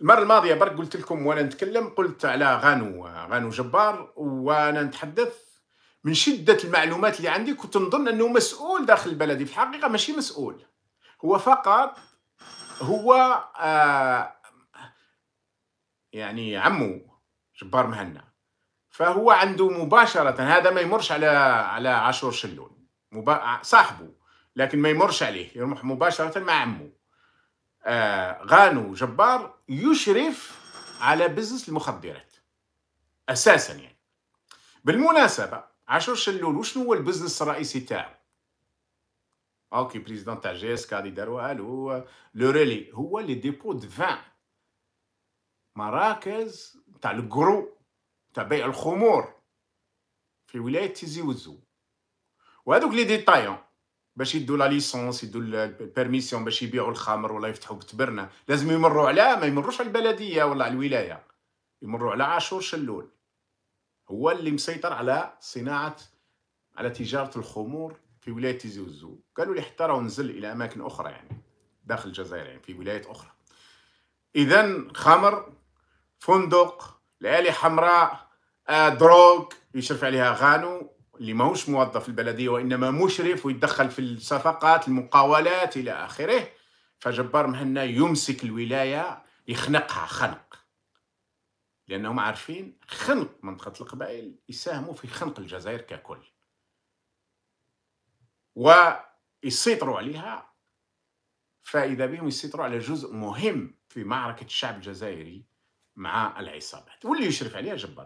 المره الماضيه برك قلت لكم وانا نتكلم قلت على غانو غانو جبار وانا نتحدث من شده المعلومات اللي عندي كنت نظن انه مسؤول داخل البلدي في الحقيقه ماشي مسؤول هو فقط هو آه يعني عمو جبار مهنا فهو عنده مباشرة هذا ما يمرش على على عاشور شلون صاحبه لكن ما يمرش عليه يروح مباشرة مع عمه آه، غانو جبار يشرف على بزنس المخدرات اساسا يعني بالمناسبه عاشور شلول وشنو هو البزنس الرئيسي تاعو اوكي بريزيدون تاع جي اس كادي داروا لو ريلي هو لي ديبو دو فان مراكز تاع الكرو تاع بيع الخمور في ولايه تيزي وزو وهذوك لي ديتايون باش يدوا لا ليسونس يدوا البيرميسيون باش يبيعوا الخمر ولا يفتحوا كتبرنا لازم يمروا على ما يمروش على البلديه ولا على الولايه يمروا على عاشور شلول هو اللي مسيطر على صناعه على تجاره الخمور في ولايه تيزي وزو قالوا لي حتى راه نزل الى اماكن اخرى يعني داخل الجزائر يعني في ولايات اخرى اذا خمر فندق ليالي حمراء آه، دروغ يشرف عليها غانو اللي ماهوش موظف البلديه وانما مشرف ويتدخل في الصفقات المقاولات الى اخره فجبار مهنا يمسك الولايه يخنقها خنق لانهم عارفين خنق منطقه القبائل يساهموا في خنق الجزائر ككل ويسيطروا عليها فاذا بهم يسيطروا على جزء مهم في معركه الشعب الجزائري مع العصابات واللي يشرف عليها جبار